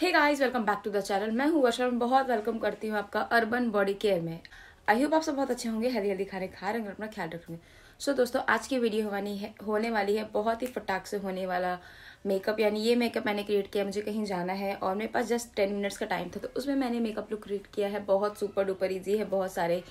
hey guys welcome back to the channel मैं हूँ वर्षा बहुत वेलकम करती हूँ आपका अर्बन बॉडी केयर में आई होप आप सब बहुत अच्छे होंगे हेल्दी हेल्दी खाने खा रहे हैं अपना ख्याल रखेंगे सो so, दोस्तों आज की वीडियो है होने वाली है बहुत ही फटाक से होने वाला मेकअप यानी ये मेकअप मैंने क्रिएट किया मुझे कहीं जाना है और मेरे पास जस्ट टेन मिनट्स का टाइम था तो उसमें मैंने मेकअप लुक क्रिएट किया है बहुत सुपर डुपर ईजी है बहुत सारे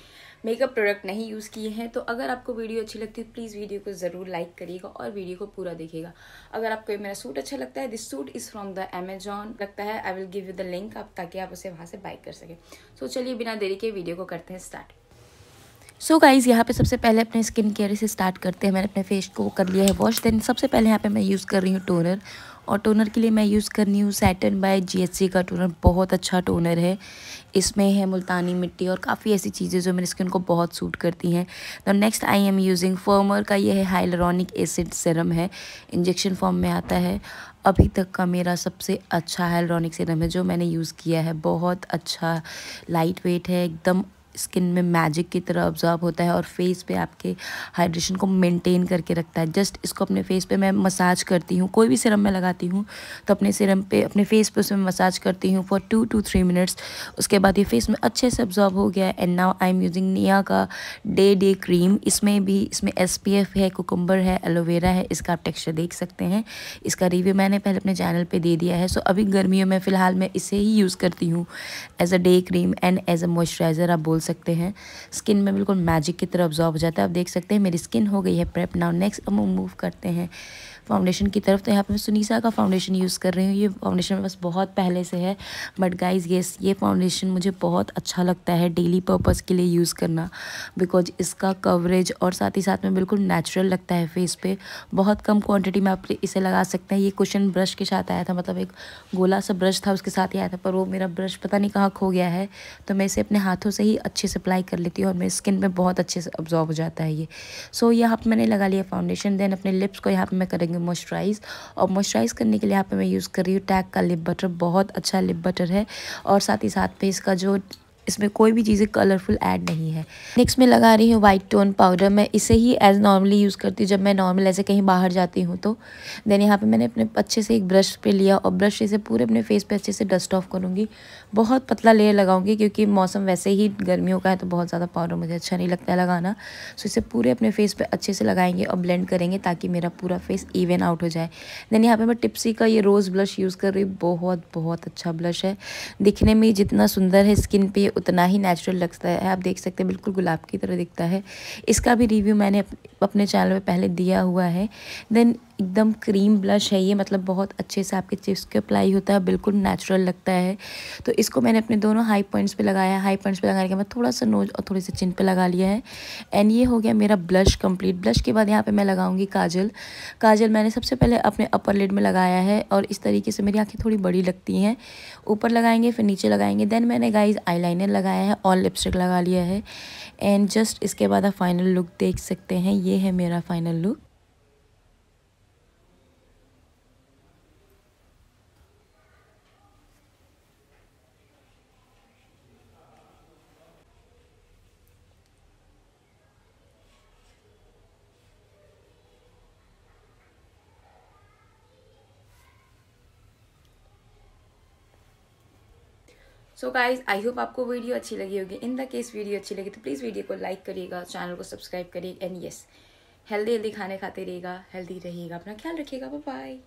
मेकअप प्रोडक्ट नहीं यूज़ किए हैं तो अगर आपको वीडियो अच्छी लगती है प्लीज़ वीडियो तो को ज़रूर लाइक करिएगा और वीडियो को पूरा देखेगा अगर आपको ये मेरा सूट अच्छा लगता है this suit is from the Amazon लगता है I will give you the link आप ताकि आप उसे वहाँ से बाई कर सकें सो so, चलिए बिना देरी के वीडियो को करते हैं स्टार्ट सो so गाइज़ यहाँ पे सबसे पहले अपने स्किन केयर से स्टार्ट करते हैं मैंने अपने फेस को कर लिया है वॉश देन सबसे पहले यहाँ पे मैं यूज़ कर रही हूँ टोनर और टोनर के लिए मैं यूज़ कर रही हूँ सैटन बाय जीएचसी का टोनर बहुत अच्छा टोनर है इसमें है मुल्तानी मिट्टी और काफ़ी ऐसी चीज़ें जो मेरी स्किन को बहुत सूट करती हैं तो next I am using firmer का यह है हाइलरॉनिक एसिड सिरम है इंजेक्शन फॉर्म में आता है अभी तक का मेरा सबसे अच्छा हाइलरॉनिक सिरम है जो मैंने यूज़ किया है बहुत अच्छा लाइट वेट है एकदम स्किन में मैजिक की तरह ऑब्जॉर्ब होता है और फेस पे आपके हाइड्रेशन को मेंटेन करके रखता है जस्ट इसको अपने फेस पे मैं मसाज करती हूँ कोई भी सिरम मैं लगाती हूँ तो अपने सिरम पे अपने फेस पे उसमें मसाज करती हूँ for two two three minutes उसके बाद ये फेस में अच्छे से ऑब्जॉर्व हो गया है and now I am using Nivea का डे डे क्रीम इसमें भी इसमें एस है कोकम्बर है एलोवेरा है इसका आप टेक्स्चर देख सकते हैं इसका रिव्यू मैंने पहले अपने चैनल पर दे दिया है सो अभी गर्मियों में फ़िलहाल मैं इसे ही यूज़ करती हूँ as a day cream and as a moisturiser आप बोल सकते हैं स्किन में बिल्कुल मैजिक की तरह ऑब्जॉर्व हो जाता है आप देख सकते हैं मेरी स्किन हो गई है प्रेप नाउ नेक्स्ट अब मूव करते हैं फाउंडेशन की तरफ तो यहाँ पे मैं सुनीसा का फाउंडेशन यूज़ कर रही हूँ ये फाउंडेशन मेरे पास बहुत पहले से है बट गाइज़ येस ये फाउंडेशन मुझे बहुत अच्छा लगता है डेली पर्पज़ के लिए यूज़ करना बिकॉज इसका कवरेज और साथ ही साथ में बिल्कुल नेचुरल लगता है फेस पे बहुत कम क्वान्टिटी में आप इसे लगा सकते हैं ये क्वेश्चन ब्रश के साथ आया था मतलब एक गोला सा ब्रश था उसके साथ ही आया था पर वो मेरा ब्रश पता नहीं कहाँ खो गया है तो मैं इसे अपने हाथों से ही अच्छे से अप्लाई कर लेती हूँ और मेरे स्किन में बहुत अच्छे से अब्जॉर्व हो जाता है ये सो so, यहाँ पर मैंने लगा लिया फाउंडेशन देन अपने लिप्स को यहाँ पर मैं करेंगे करूँगी मॉइस्चराइज़ और मॉइस्चराइज़ करने के लिए यहाँ पे मैं यूज़ कर रही हूँ टैग का लिप बटर बहुत अच्छा लिप बटर है और साथ ही साथ में इसका जो इसमें कोई भी चीज़ें कलरफुल ऐड नहीं है नेक्स्ट मैं लगा रही हूँ वाइट टोन पाउडर मैं इसे ही एज नॉर्मली यूज़ करती हूँ जब मैं नॉर्मल ऐसे कहीं बाहर जाती हूँ तो देन यहाँ पे मैंने अपने अच्छे से एक ब्रश पे लिया और ब्रश इसे पूरे अपने फेस पे अच्छे से डस्ट ऑफ करूँगी बहुत पतला लेयर लगाऊंगी क्योंकि मौसम वैसे ही गर्मियों का है तो बहुत ज़्यादा पाउडर मुझे अच्छा नहीं लगता है लगाना सो इसे पूरे अपने फेस पर अच्छे से लगाएंगे और ब्लेंड करेंगे ताकि मेरा पूरा फेस इवन आउट हो जाए देन यहाँ पर मैं टिप्सी का ये रोज़ ब्लश यूज़ कर रही हूँ बहुत बहुत अच्छा ब्लश है दिखने में जितना सुंदर है स्किन पे उतना ही नेचुरल लगता है आप देख सकते हैं बिल्कुल गुलाब की तरह दिखता है इसका भी रिव्यू मैंने अपने चैनल पर पहले दिया हुआ है देन एकदम क्रीम ब्लश है ये मतलब बहुत अच्छे से आपके चिप्स के अप्लाई होता है बिल्कुल नेचुरल लगता है तो इसको मैंने अपने दोनों हाई पॉइंट्स पे लगाया है हाई पॉइंट्स पे लगाने के बाद थोड़ा सा नोज और थोड़े से चिन पे लगा लिया है एंड ये हो गया मेरा ब्लश कंप्लीट ब्लश के बाद यहाँ पर मैं लगाऊँगी काजल काजल मैंने सबसे पहले अपने अपर लिड में लगाया है और इस तरीके से मेरी आँखें थोड़ी बड़ी लगती हैं ऊपर लगाएंगे फिर नीचे लगाएंगे देन मैंने गाइज लाइनर लगाया है और लिपस्टिक लगा लिया है एंड जस्ट इसके बाद आप फाइनल लुक देख सकते हैं ये है मेरा final look so guys I hope आपको वीडियो अच्छी लगी होगी इन द केस वीडियो अच्छी लगी तो प्लीज़ वीडियो को लाइक करिएगा चैनल को सब्सक्राइब करिएगा एंड येस हेल्दी हेल्दी खाने खाते रहिएगा हेल्दी रहिएगा अपना ख्याल रखिएगा बाय